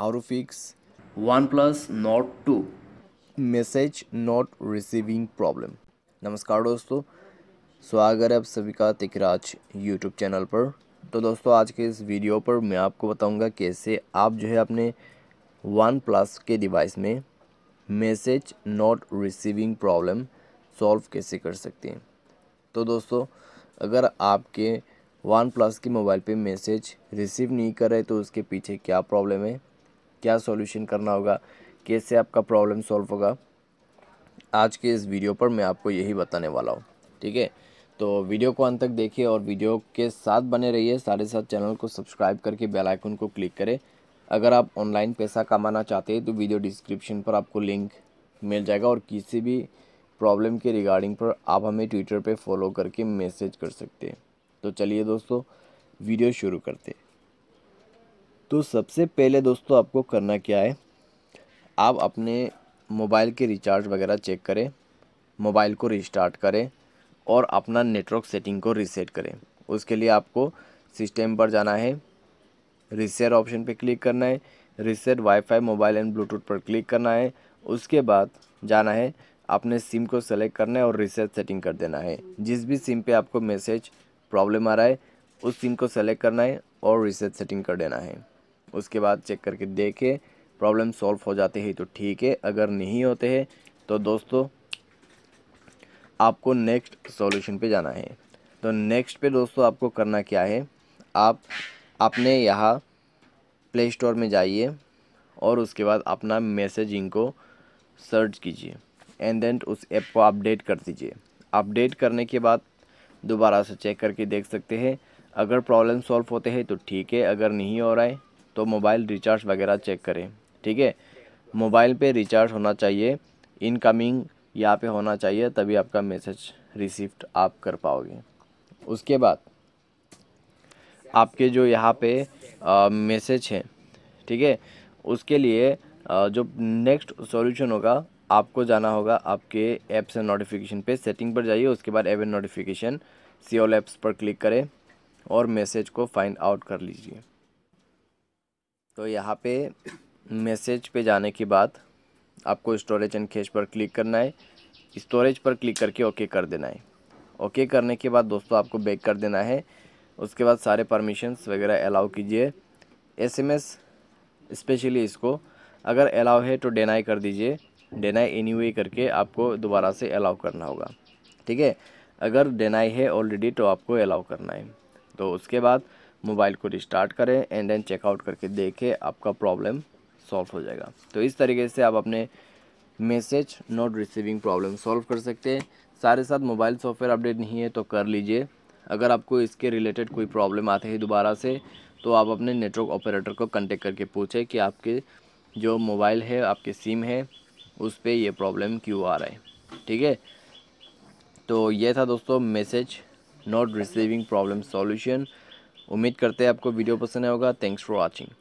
how to fix OnePlus Nord 2 message not receiving problem नमस्कार दोस्तों स्वागत है आप सभी का तिकराज यूट्यूब चैनल पर तो दोस्तों आज के इस वीडियो पर मैं आपको बताऊंगा कैसे आप जो है अपने वन प्लस के डिवाइस में message not receiving problem solve कैसे कर सकते हैं तो दोस्तों अगर आपके वन प्लस के मोबाइल पे मैसेज रिसीव नहीं कर रहे तो उसके पीछे क्या प्रॉब्लम है क्या सॉल्यूशन करना होगा कैसे आपका प्रॉब्लम सॉल्व होगा आज के इस वीडियो पर मैं आपको यही बताने वाला हूँ ठीक है तो वीडियो को अंत तक देखिए और वीडियो के साथ बने रहिए सारे साथ चैनल को सब्सक्राइब करके बेल आइकन को क्लिक करें अगर आप ऑनलाइन पैसा कमाना चाहते हैं तो वीडियो डिस्क्रिप्शन पर आपको लिंक मिल जाएगा और किसी भी प्रॉब्लम के रिगार्डिंग पर आप हमें ट्विटर पर फॉलो करके मैसेज कर सकते हैं तो चलिए दोस्तों वीडियो शुरू करते हैं तो सबसे पहले दोस्तों आपको करना क्या है आप अपने मोबाइल के रिचार्ज वगैरह चेक करें मोबाइल को रिस्टार्ट करें और अपना नेटवर्क सेटिंग को रीसेट करें उसके लिए आपको सिस्टम पर जाना है रीसेट ऑप्शन पर क्लिक करना है reset wifi mobile and bluetooth पर क्लिक करना है उसके बाद जाना है अपने सिम को सेलेक्ट करना है और रीसेट सेटिंग कर देना है जिस भी सिम पे आपको मैसेज प्रॉब्लम आ रहा है उस सिम को सेलेक्ट करना है और रीसेट सेटिंग कर देना है उसके बाद चेक करके देखें प्रॉब्लम सॉल्व हो जाते हैं तो ठीक है अगर नहीं होते हैं तो दोस्तों आपको नेक्स्ट सॉल्यूशन पे जाना है तो नेक्स्ट पे दोस्तों आपको करना क्या है आप अपने यहाँ प्ले स्टोर में जाइए और उसके बाद अपना मैसेजिंग को सर्च कीजिए एंड देन उस ऐप को अपडेट कर दीजिए अपडेट करने के बाद दोबारा से चेक करके देख सकते हैं अगर प्रॉब्लम सॉल्व होते हैं तो ठीक है अगर नहीं हो रहा है तो मोबाइल रिचार्ज वगैरह चेक करें ठीक है मोबाइल पे रिचार्ज होना चाहिए इनकमिंग यहाँ पे होना चाहिए तभी आपका मैसेज रिसीव्ड आप कर पाओगे उसके बाद आपके जो यहाँ पे मैसेज है ठीक है उसके लिए आ, जो नेक्स्ट सॉल्यूशन होगा आपको जाना होगा आपके ऐप्स एंड नोटिफिकेशन पे सेटिंग पर जाइए उसके बाद app notification see all apps पर क्लिक करें और मैसेज को फाइंड आउट कर लीजिए तो यहाँ पे मैसेज पे जाने के बाद आपको स्टोरेज एंड कैश पर क्लिक करना है स्टोरेज पर क्लिक करके ओके कर देना है ओके करने के बाद दोस्तों आपको बैक कर देना है उसके बाद सारे परमिशंस वगैरह अलाउ कीजिए एसएमएस स्पेशली इसको अगर अलाउ है तो डेनाई कर दीजिए डेनाई एनी anyway करके आपको दोबारा से अलाउ करना होगा ठीक है अगर डेनाई है ऑलरेडी तो आपको अलाउ करना है तो उसके बाद मोबाइल को रिस्टार्ट करें एंड देन चेकआउट करके देखें आपका प्रॉब्लम सॉल्व हो जाएगा तो इस तरीके से आप अपने message not receiving problem solve कर सकते हैं सारे साथ मोबाइल सॉफ्टवेयर अपडेट नहीं है तो कर लीजिए अगर आपको इसके रिलेटेड कोई प्रॉब्लम आते ही दोबारा से तो आप अपने नेटवर्क ऑपरेटर को कॉन्टेक्ट करके पूछें कि आपके जो मोबाइल है आपके सिम है उस पर यह प्रॉब्लम क्यों आ रहा है ठीक है तो यह था दोस्तों message not receiving problem solution उम्मीद करते हैं आपको वीडियो पसंद आएगा थैंक्स फॉर वॉचिंग